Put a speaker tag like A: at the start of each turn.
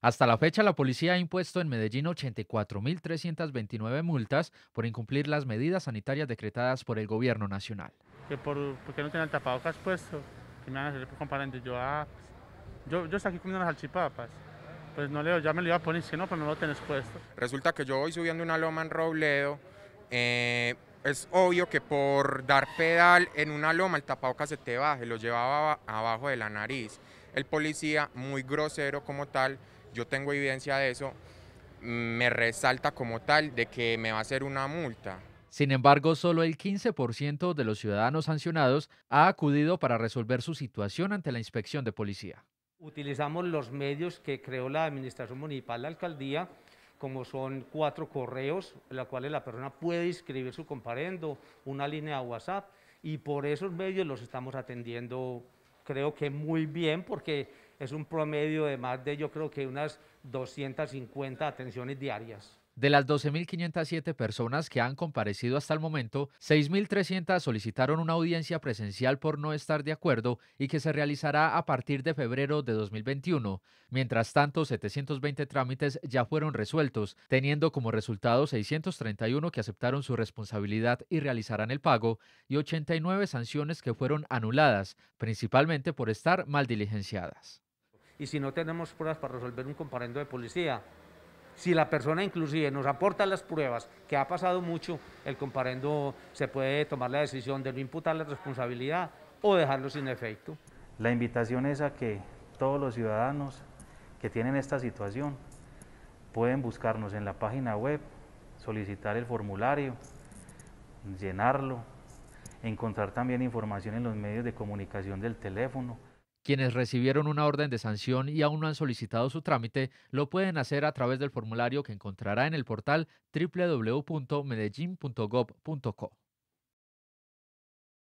A: Hasta la fecha, la policía ha impuesto en Medellín 84.329 multas por incumplir las medidas sanitarias decretadas por el gobierno nacional.
B: Que por, ¿Por qué no tienen el tapabocas puesto? Que me van a hacer comparando. Yo, ah, pues, yo, yo estoy aquí comiendo las salchipapas pues no leo, ya me lo iba a poner, si no, pues no lo tenés puesto. Resulta que yo voy subiendo una loma en Robledo,
C: eh, es obvio que por dar pedal en una loma el tapabocas se te baje, lo llevaba abajo de la nariz. El policía, muy grosero como tal, yo tengo evidencia de eso, me resalta como tal de que me va a hacer una
B: multa.
A: Sin embargo, solo el 15% de los ciudadanos sancionados ha acudido para resolver su situación ante la inspección de policía.
B: Utilizamos los medios que creó la Administración Municipal, la Alcaldía, como son cuatro correos, en los cuales la persona puede inscribir su comparendo, una línea de WhatsApp, y por esos medios los estamos atendiendo, creo que muy bien, porque es un promedio de más de yo creo que unas 250 atenciones diarias.
A: De las 12.507 personas que han comparecido hasta el momento, 6.300 solicitaron una audiencia presencial por no estar de acuerdo y que se realizará a partir de febrero de 2021. Mientras tanto, 720 trámites ya fueron resueltos, teniendo como resultado 631 que aceptaron su responsabilidad y realizarán el pago y 89 sanciones que fueron anuladas, principalmente por estar mal diligenciadas
B: y si no tenemos pruebas para resolver un comparendo de policía. Si la persona inclusive nos aporta las pruebas, que ha pasado mucho, el comparendo se puede tomar la decisión de no imputar la responsabilidad o dejarlo sin efecto.
D: La invitación es a que todos los ciudadanos que tienen esta situación pueden buscarnos en la página web, solicitar el formulario, llenarlo, encontrar también información en los medios de comunicación del teléfono
A: quienes recibieron una orden de sanción y aún no han solicitado su trámite, lo pueden hacer a través del formulario que encontrará en el portal www.medellin.gov.co.